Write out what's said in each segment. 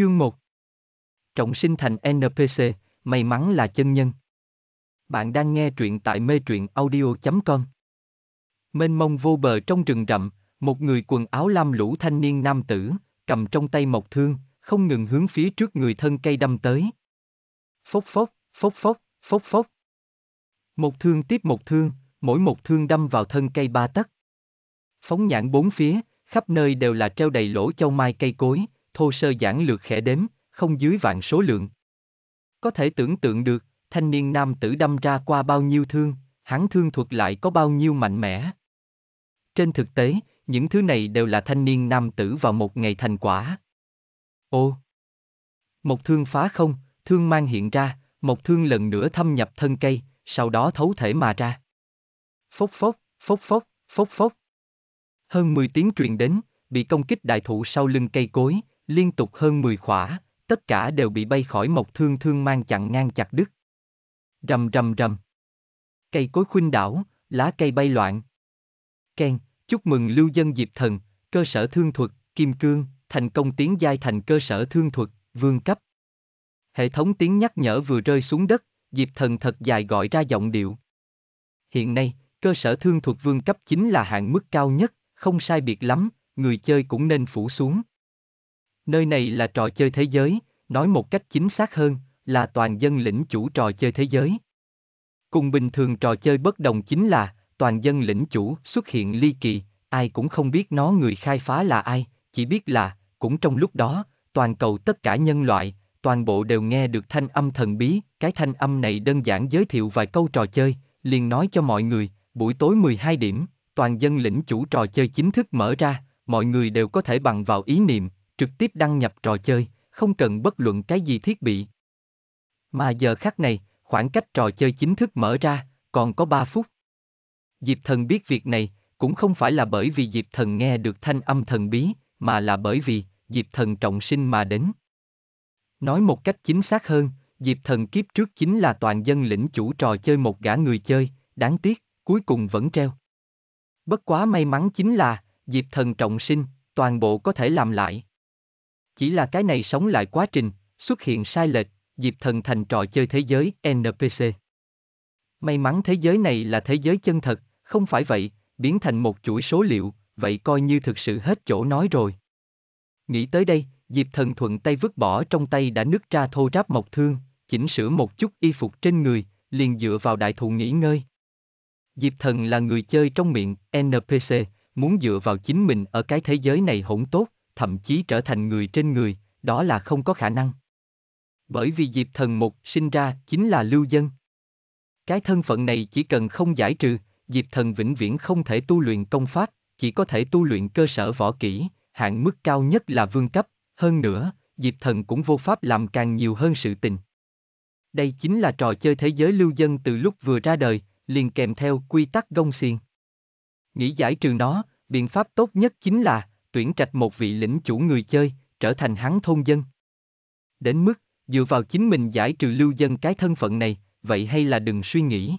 Chương 1 Trọng sinh thành NPC, may mắn là chân nhân. Bạn đang nghe truyện tại mê truyện audio.com Mênh mông vô bờ trong rừng rậm, một người quần áo lam lũ thanh niên nam tử, cầm trong tay mộc thương, không ngừng hướng phía trước người thân cây đâm tới. Phốc phốc, phốc phốc, phốc phốc. Một thương tiếp một thương, mỗi một thương đâm vào thân cây ba tấc. Phóng nhãn bốn phía, khắp nơi đều là treo đầy lỗ châu mai cây cối, thô sơ giản lược khẽ đếm, không dưới vạn số lượng. Có thể tưởng tượng được, thanh niên nam tử đâm ra qua bao nhiêu thương, hắn thương thuật lại có bao nhiêu mạnh mẽ. Trên thực tế, những thứ này đều là thanh niên nam tử vào một ngày thành quả. Ô! Một thương phá không, thương mang hiện ra, một thương lần nữa thâm nhập thân cây, sau đó thấu thể mà ra. Phốc phốc, phốc phốc, phốc phốc. Hơn 10 tiếng truyền đến, bị công kích đại thụ sau lưng cây cối, liên tục hơn 10 khỏa, tất cả đều bị bay khỏi một thương thương mang chặn ngang chặt đứt. Rầm rầm rầm. Cây cối khuynh đảo, lá cây bay loạn. Ken, chúc mừng lưu dân diệp thần, cơ sở thương thuật, kim cương, thành công tiến giai thành cơ sở thương thuật, vương cấp. Hệ thống tiếng nhắc nhở vừa rơi xuống đất, diệp thần thật dài gọi ra giọng điệu. Hiện nay, cơ sở thương thuật vương cấp chính là hạng mức cao nhất, không sai biệt lắm, người chơi cũng nên phủ xuống. Nơi này là trò chơi thế giới, nói một cách chính xác hơn, là toàn dân lĩnh chủ trò chơi thế giới. Cùng bình thường trò chơi bất đồng chính là, toàn dân lĩnh chủ xuất hiện ly kỳ, ai cũng không biết nó người khai phá là ai, chỉ biết là, cũng trong lúc đó, toàn cầu tất cả nhân loại, toàn bộ đều nghe được thanh âm thần bí, cái thanh âm này đơn giản giới thiệu vài câu trò chơi, liền nói cho mọi người, buổi tối 12 điểm, toàn dân lĩnh chủ trò chơi chính thức mở ra, mọi người đều có thể bằng vào ý niệm, trực tiếp đăng nhập trò chơi, không cần bất luận cái gì thiết bị. Mà giờ khắc này, khoảng cách trò chơi chính thức mở ra, còn có 3 phút. Diệp thần biết việc này, cũng không phải là bởi vì Diệp thần nghe được thanh âm thần bí, mà là bởi vì Diệp thần trọng sinh mà đến. Nói một cách chính xác hơn, Diệp thần kiếp trước chính là toàn dân lĩnh chủ trò chơi một gã người chơi, đáng tiếc, cuối cùng vẫn treo. Bất quá may mắn chính là, Diệp thần trọng sinh, toàn bộ có thể làm lại. Chỉ là cái này sống lại quá trình, xuất hiện sai lệch, Diệp Thần thành trò chơi thế giới NPC. May mắn thế giới này là thế giới chân thật, không phải vậy, biến thành một chuỗi số liệu, vậy coi như thực sự hết chỗ nói rồi. Nghĩ tới đây, Diệp Thần thuận tay vứt bỏ trong tay đã nứt ra thô ráp mộc thương, chỉnh sửa một chút y phục trên người, liền dựa vào đại thụ nghỉ ngơi. Diệp Thần là người chơi trong miệng, NPC, muốn dựa vào chính mình ở cái thế giới này hỗn tốt, thậm chí trở thành người trên người, đó là không có khả năng. Bởi vì Diệp Thần Mục sinh ra chính là lưu dân. Cái thân phận này chỉ cần không giải trừ, Diệp Thần vĩnh viễn không thể tu luyện công pháp, chỉ có thể tu luyện cơ sở võ kỹ, hạng mức cao nhất là vương cấp, hơn nữa, Diệp Thần cũng vô pháp làm càng nhiều hơn sự tình. Đây chính là trò chơi thế giới lưu dân từ lúc vừa ra đời, liền kèm theo quy tắc gông xiềng. Nghĩ giải trừ nó, biện pháp tốt nhất chính là tuyển trạch một vị lĩnh chủ người chơi, trở thành hắn thôn dân. Đến mức, dựa vào chính mình giải trừ lưu dân cái thân phận này, vậy hay là đừng suy nghĩ.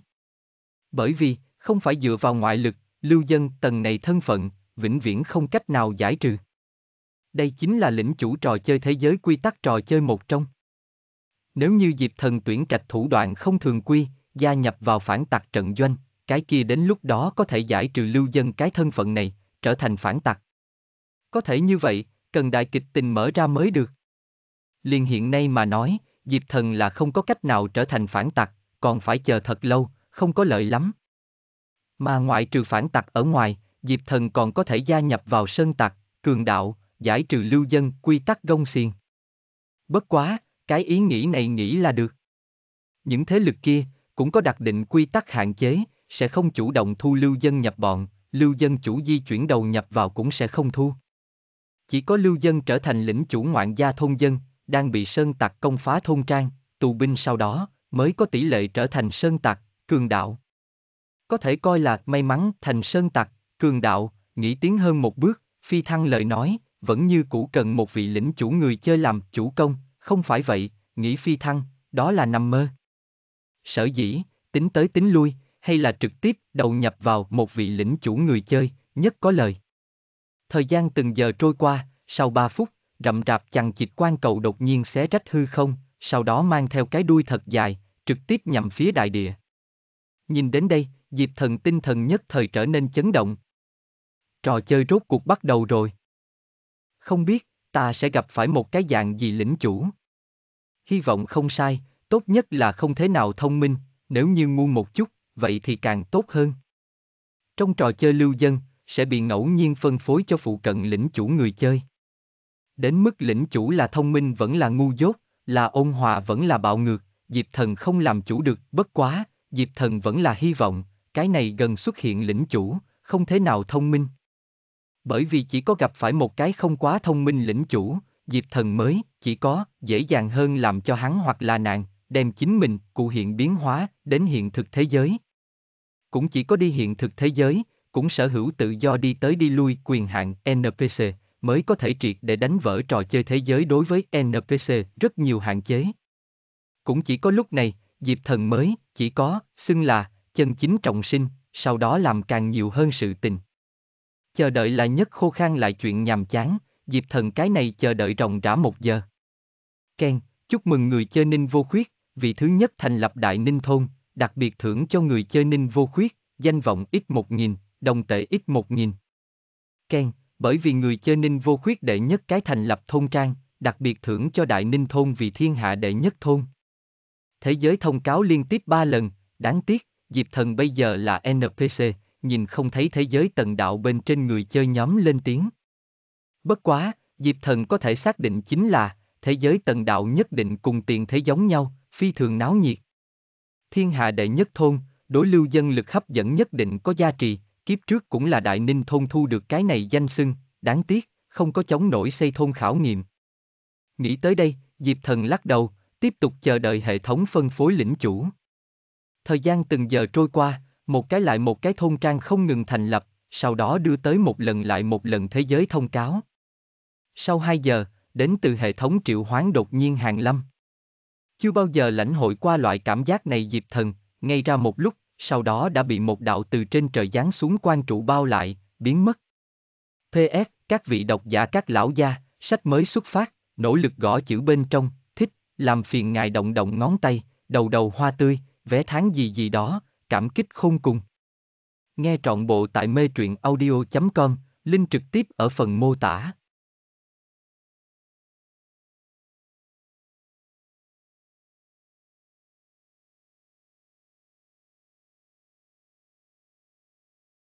Bởi vì, không phải dựa vào ngoại lực, lưu dân tầng này thân phận, vĩnh viễn không cách nào giải trừ. Đây chính là lĩnh chủ trò chơi thế giới quy tắc trò chơi một trong. Nếu như Diệp Thần tuyển trạch thủ đoạn không thường quy, gia nhập vào phản tặc trận doanh, cái kia đến lúc đó có thể giải trừ lưu dân cái thân phận này, trở thành phản tặc. Có thể như vậy, cần đại kịch tình mở ra mới được. Liên hiện nay mà nói, Diệp Thần là không có cách nào trở thành phản tặc, còn phải chờ thật lâu, không có lợi lắm. Mà ngoại trừ phản tặc ở ngoài, Diệp Thần còn có thể gia nhập vào sơn tặc, cường đạo, giải trừ lưu dân, quy tắc gông xiềng. Bất quá, cái ý nghĩ này nghĩ là được. Những thế lực kia cũng có đặc định quy tắc hạn chế, sẽ không chủ động thu lưu dân nhập bọn, lưu dân chủ di chuyển đầu nhập vào cũng sẽ không thu. Chỉ có lưu dân trở thành lĩnh chủ ngoạn gia thôn dân, đang bị sơn tặc công phá thôn trang, tù binh sau đó, mới có tỷ lệ trở thành sơn tặc, cường đạo. Có thể coi là may mắn thành sơn tặc, cường đạo, nghĩ tiến hơn một bước, phi thăng lời nói, vẫn như cũ cần một vị lĩnh chủ người chơi làm chủ công, không phải vậy, nghĩ phi thăng, đó là nằm mơ. Sở dĩ, tính tới tính lui, hay là trực tiếp đầu nhập vào một vị lĩnh chủ người chơi, nhất có lời. Thời gian từng giờ trôi qua, sau 3 phút, rậm rạp chằng chịt quan cầu đột nhiên xé rách hư không, sau đó mang theo cái đuôi thật dài, trực tiếp nhằm phía đại địa. Nhìn đến đây, Diệp Thần tinh thần nhất thời trở nên chấn động. Trò chơi rốt cuộc bắt đầu rồi. Không biết, ta sẽ gặp phải một cái dạng gì lĩnh chủ. Hy vọng không sai, tốt nhất là không thế nào thông minh, nếu như ngu một chút, vậy thì càng tốt hơn. Trong trò chơi lưu dân, sẽ bị ngẫu nhiên phân phối cho phụ cận lĩnh chủ người chơi. Đến mức lĩnh chủ là thông minh vẫn là ngu dốt, là ôn hòa vẫn là bạo ngược, Diệp Thần không làm chủ được, bất quá, Diệp Thần vẫn là hy vọng, cái này gần xuất hiện lĩnh chủ, không thế nào thông minh. Bởi vì chỉ có gặp phải một cái không quá thông minh lĩnh chủ, Diệp Thần mới, chỉ có, dễ dàng hơn làm cho hắn hoặc là nàng, đem chính mình, cụ hiện biến hóa, đến hiện thực thế giới. Cũng chỉ có đi hiện thực thế giới, cũng sở hữu tự do đi tới đi lui quyền hạn NPC, mới có thể triệt để đánh vỡ trò chơi thế giới đối với NPC rất nhiều hạn chế. Cũng chỉ có lúc này, Diệp Thần mới chỉ có xưng là chân chính trọng sinh, sau đó làm càng nhiều hơn sự tình. Chờ đợi là nhất khô khan lại chuyện nhàm chán, Diệp Thần cái này chờ đợi ròng rã một giờ. Ken, chúc mừng người chơi Ninh Vô Khuyết, vị thứ nhất thành lập Đại Ninh Thôn, đặc biệt thưởng cho người chơi Ninh Vô Khuyết, danh vọng ít một nghìn đồng tệ ít một nghìn. Ken, bởi vì người chơi ninh vô khuyết đệ nhất cái thành lập thôn trang, đặc biệt thưởng cho đại ninh thôn vì thiên hạ đệ nhất thôn. Thế giới thông cáo liên tiếp ba lần, đáng tiếc, Diệp Thần bây giờ là NPC, nhìn không thấy thế giới tần đạo bên trên người chơi nhóm lên tiếng. Bất quá, Diệp Thần có thể xác định chính là, thế giới tần đạo nhất định cùng tiền thế giống nhau, phi thường náo nhiệt. Thiên hạ đệ nhất thôn, đối lưu dân lực hấp dẫn nhất định có giá trị, Kiếp trước cũng là đại ninh thôn thu được cái này danh xưng, đáng tiếc, không có chống nổi xây thôn khảo nghiệm. Nghĩ tới đây, Diệp Thần lắc đầu, tiếp tục chờ đợi hệ thống phân phối lĩnh chủ. Thời gian từng giờ trôi qua, một cái lại một cái thôn trang không ngừng thành lập, sau đó đưa tới một lần lại một lần thế giới thông cáo. Sau hai giờ, đến từ hệ thống triệu hoán đột nhiên hàng lâm. Chưa bao giờ lãnh hội qua loại cảm giác này Diệp Thần, ngay ra một lúc sau đó đã bị một đạo từ trên trời giáng xuống quan trụ bao lại, biến mất. PS, các vị độc giả các lão gia, sách mới xuất phát, nỗ lực gõ chữ bên trong, thích, làm phiền ngài động động ngón tay, đầu đầu hoa tươi, vé tháng gì gì đó, cảm kích không cùng. Nghe trọn bộ tại mê truyện audio.com, link trực tiếp ở phần mô tả.